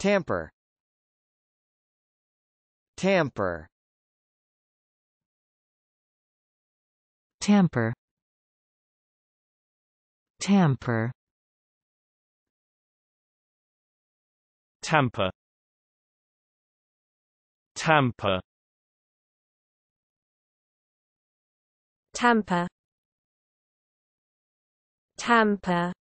Tamper Tamper Tamper Tamper Tamper Tamper Tamper Tamper